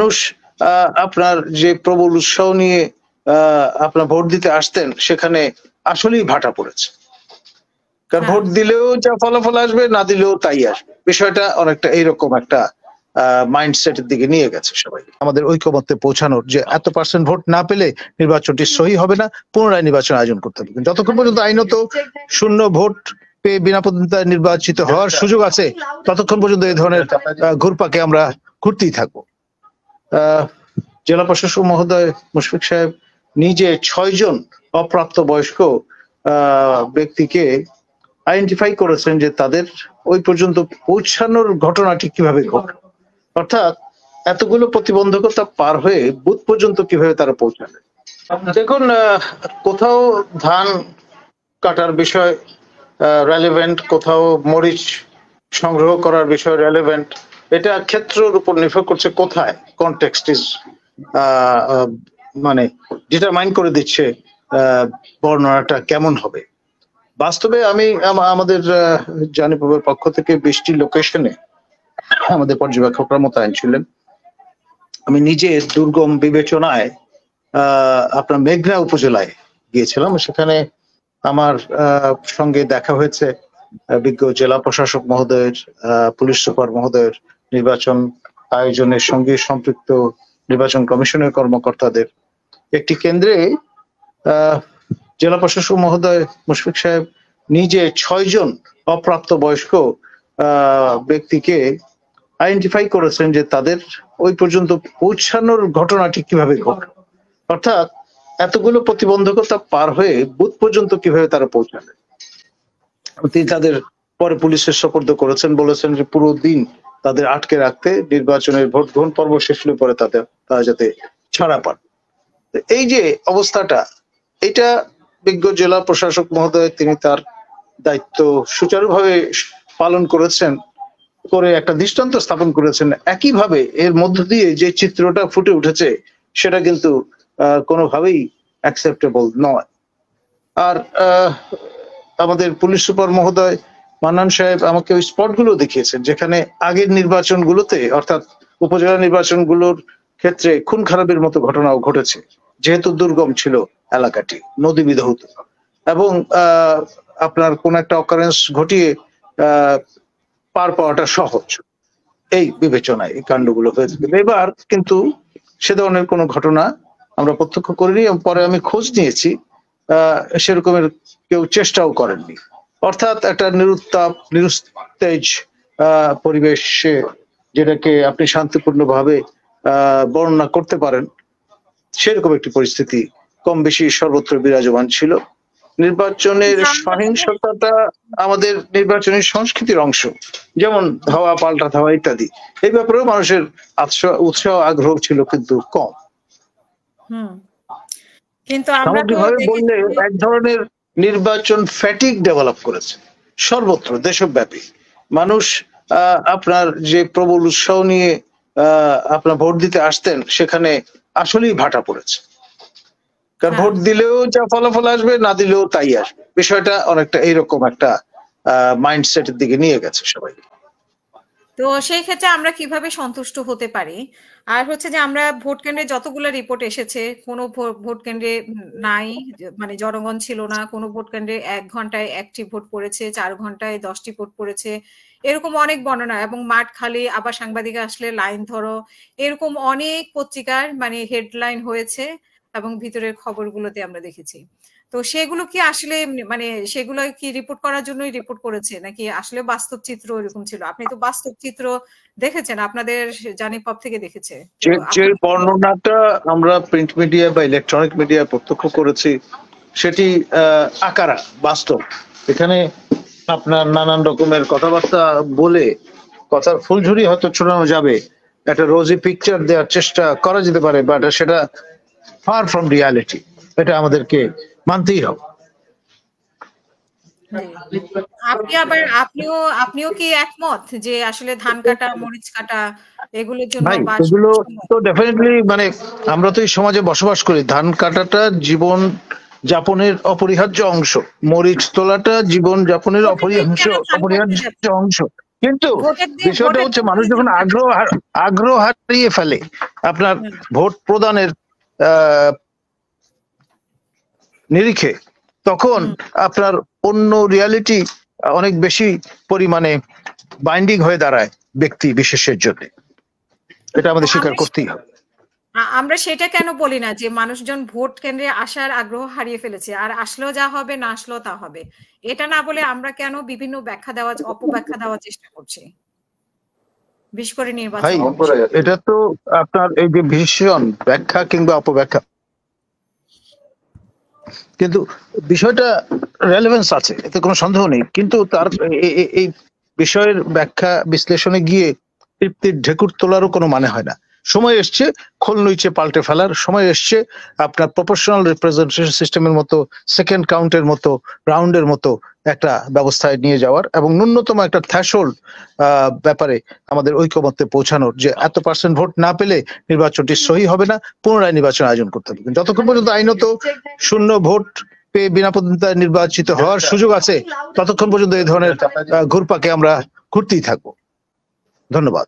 মানুষ আপনার যে প্রবল উৎসাহ নিয়ে আপনার ভোট দিতে আসতেন সেখানে আসলেই ভাটা পড়েছে কারণ হ্যাঁ। ভোট দিলেও যা ফলাফল আসবে না দিলেও তাই আসবে বিষয়টা অনেকটা এইরকম একটা মাইন্ডসেটের দিকে নিয়ে গেছে সবাই আমাদের ঐক্যমত্যে পৌঁছানোর যে এত পার্সেন্ট ভোট না পেলে নির্বাচনটি সহি হবে না পুনরায় নির্বাচন আয়োজন করতে হবে যতক্ষণ পর্যন্ত আইনত শূন্য ভোট পেয়ে বিনা প্রতিদ্বন্দ্বিতায় নির্বাচিত হওয়ার সুযোগ আছে ততক্ষণ পর্যন্ত এই ধরনের ঘুরপাকে আমরা ঘুরতেই থাকবো জেলা প্রশাসক মহোদয় মুশফিক সাহেব নিজে ছয়জন অপ্রাপ্ত বয়স্ক ব্যক্তিকে আইডেন্টিফাই করেছেন যে তাদের ওই পর্যন্ত পৌঁছানোর ঘটনাটি কিভাবে ঘটল অর্থাৎ এতগুলো প্রতিবন্ধকতা পার হয়ে বুথ পর্যন্ত কিভাবে তারা পৌঁছাবে দেখুন কোথাও ধান কাটার বিষয় রেলেভেন্ট কোথাও মরিচ সংগ্রহ করার বিষয় রেলেভেন্ট এটা ক্ষেত্রের উপর নির্ভর করছে কোথায় কনটেক্সট ইজ মানে ডিটারমাইন করে দিচ্ছে বর্ণনাটা কেমন হবে বাস্তবে আমি আমাদের জানিপুরের পক্ষ থেকে বৃষ্টি লোকেশনে আমাদের পর্যবেক্ষকরা মোতায়েন ছিলেন আমি নিজে দুর্গম বিবেচনায় আপনার মেঘনা উপজেলায় গিয়েছিলাম সেখানে আমার সঙ্গে দেখা হয়েছে বিজ্ঞ জেলা প্রশাসক মহোদয়ের পুলিশ সুপার মহোদয়ের নির্বাচন আয়োজনের সঙ্গে সম্পৃক্ত নির্বাচন কমিশনের কর্মকর্তাদের একটি কেন্দ্রে জেলা প্রশাসক মহোদয় মুশফিক সাহেব নিজে ছয়জন অপ্রাপ্ত বয়স্ক ব্যক্তিকে আইডেন্টিফাই করেছেন যে তাদের ওই পর্যন্ত পৌঁছানোর ঘটনাটি কিভাবে ঘটে অর্থাৎ এতগুলো প্রতিবন্ধকতা পার হয়ে বুথ পর্যন্ত কিভাবে তারা পৌঁছালেন তিনি তাদের পরে পুলিশের সপর্দ করেছেন বলেছেন যে পুরো দিন তাদের আটকে রাখতে নির্বাচনের ভোট গ্রহণ পর্ব শেষ হলে পরে তাদের তারা যাতে ছাড়া পান এই যে অবস্থাটা এটা বিজ্ঞ জেলা প্রশাসক মহোদয় তিনি তার দায়িত্ব সুচারুভাবে পালন করেছেন করে একটা দৃষ্টান্ত স্থাপন করেছেন একইভাবে এর মধ্য দিয়ে যে চিত্রটা ফুটে উঠেছে সেটা কিন্তু কোনোভাবেই অ্যাকসেপ্টেবল নয় আর আমাদের পুলিশ সুপার মহোদয় মান্নান সাহেব আমাকে ওই স্পটগুলো দেখিয়েছেন যেখানে আগের নির্বাচনগুলোতে অর্থাৎ উপজেলা নির্বাচনগুলোর ক্ষেত্রে খুন খারাপের মতো ঘটনাও ঘটেছে যেহেতু দুর্গম ছিল এলাকাটি নদী বিধৌত এবং আপনার কোন একটা অকারেন্স ঘটিয়ে পার পাওয়াটা সহজ এই বিবেচনায় এই কাণ্ডগুলো হয়েছিল এবার কিন্তু সে ধরনের কোনো ঘটনা আমরা প্রত্যক্ষ করিনি এবং পরে আমি খোঁজ নিয়েছি আহ সেরকমের কেউ চেষ্টাও করেননি অর্থাৎ একটা নিরুত্তাপ নিরুত্তেজ পরিবেশে যেটাকে আপনি শান্তিপূর্ণভাবে বর্ণনা করতে পারেন সেরকম একটি পরিস্থিতি কম বেশি সর্বত্র বিরাজমান ছিল নির্বাচনের সহিংসতাটা আমাদের নির্বাচনের সংস্কৃতির অংশ যেমন ধাওয়া পাল্টা ধাওয়া ইত্যাদি এই ব্যাপারেও মানুষের আচ্ছা, উৎসাহ আগ্রহ ছিল কিন্তু কম কিন্তু বললে এক ধরনের নির্বাচন ফ্যাটিক ডেভেলপ করেছে সর্বত্র দেশব্যাপী মানুষ আপনার যে প্রবল উৎসাহ নিয়ে আপনার ভোট দিতে আসতেন সেখানে আসলেই ভাটা পড়েছে কারণ হ্যাঁ। ভোট দিলেও যা ফলাফল আসবে না দিলেও তাই আসবে বিষয়টা অনেকটা এইরকম একটা মাইন্ডসেটের দিকে নিয়ে গেছে সবাই তো সেই ক্ষেত্রে আমরা কিভাবে সন্তুষ্ট হতে পারি আর হচ্ছে যে আমরা ভোট কেন্দ্রে যতগুলো রিপোর্ট এসেছে কোনো ভোট কেন্দ্রে নাই মানে জনগণ ছিল না কোনো ভোট কেন্দ্রে এক ঘন্টায় একটি ভোট পড়েছে চার ঘন্টায় দশটি ভোট পড়েছে এরকম অনেক বর্ণনা এবং মাঠ খালি আবার সাংবাদিক আসলে লাইন ধরো এরকম অনেক পত্রিকার মানে হেডলাইন হয়েছে এবং ভিতরের খবরগুলোতে আমরা দেখেছি তো সেগুলো কি আসলে মানে সেগুলো কি রিপোর্ট করার জন্যই রিপোর্ট করেছে নাকি আসলে বাস্তব চিত্র এরকম ছিল আপনি তো বাস্তব চিত্র দেখেছেন আপনাদের জানি পপ থেকে দেখেছে যে বর্ণনাটা আমরা প্রিন্ট মিডিয়া বা ইলেকট্রনিক মিডিয়া প্রত্যক্ষ করেছি সেটি আকারা বাস্তব এখানে আপনার নানান রকমের কথাবার্তা বলে কথার ফুলঝুরি হয়তো ছড়ানো যাবে একটা রোজি পিকচার দেওয়ার চেষ্টা করা যেতে পারে বাট সেটা ফার ফ্রম রিয়ালিটি এটা আমাদেরকে মানতেই হবে আপনি আবার আপনিও আপনিও কি একমত যে আসলে ধান কাটা মরিচ কাটা এগুলো তো ডেফিনেটলি মানে আমরা তো এই সমাজে বসবাস করি ধান কাটাটা জীবন যাপনের অপরিহার্য অংশ মরিচ তোলাটা জীবন যাপনের অপরিহার্য অপরিহার্য অংশ কিন্তু বিষয়টা হচ্ছে মানুষ যখন আগ্রহ আগ্রহ হারিয়ে ফেলে আপনার ভোট প্রদানের নিরিখে তখন আপনার অন্য রিয়ালিটি অনেক বেশি পরিমাণে বাইন্ডিং হয়ে দাঁড়ায় ব্যক্তি বিশেষের জন্য এটা আমাদের স্বীকার করতেই হবে আমরা সেটা কেন বলি না যে মানুষজন ভোট কেন্দ্রে আসার আগ্রহ হারিয়ে ফেলেছে আর আসলেও যা হবে না আসলেও তা হবে এটা না বলে আমরা কেন বিভিন্ন ব্যাখ্যা দেওয়া অপব্যাখ্যা দেওয়ার চেষ্টা করছি বিশেষ করে নির্বাচন এটা তো আপনার এই যে ভীষণ ব্যাখ্যা কিংবা অপব্যাখ্যা কিন্তু বিষয়টা রেলেভেন্স আছে এতে কোনো সন্দেহ নেই কিন্তু তার এই বিষয়ের ব্যাখ্যা বিশ্লেষণে গিয়ে তৃপ্তির ঢেকুর তোলারও কোনো মানে হয় না সময় এসছে খোল নিচে পাল্টে ফেলার সময় এসছে আপনার প্রফেশনাল রিপ্রেজেন্টেশন সিস্টেমের মতো সেকেন্ড কাউন্টের মতো রাউন্ডের মতো একটা ব্যবস্থায় নিয়ে যাওয়ার এবং ন্যূনতম একটা থ্যাশোল্ড ব্যাপারে আমাদের ঐক্যমত্যে পৌঁছানোর যে এত পার্সেন্ট ভোট না পেলে নির্বাচনটি সহি হবে না পুনরায় নির্বাচন আয়োজন করতে হবে যতক্ষণ পর্যন্ত আইনত শূন্য ভোট পেয়ে বিনা প্রতিদ্বন্দ্বিতায় নির্বাচিত হওয়ার সুযোগ আছে ততক্ষণ পর্যন্ত এই ধরনের ঘুরপাকে আমরা ঘুরতেই থাকবো ধন্যবাদ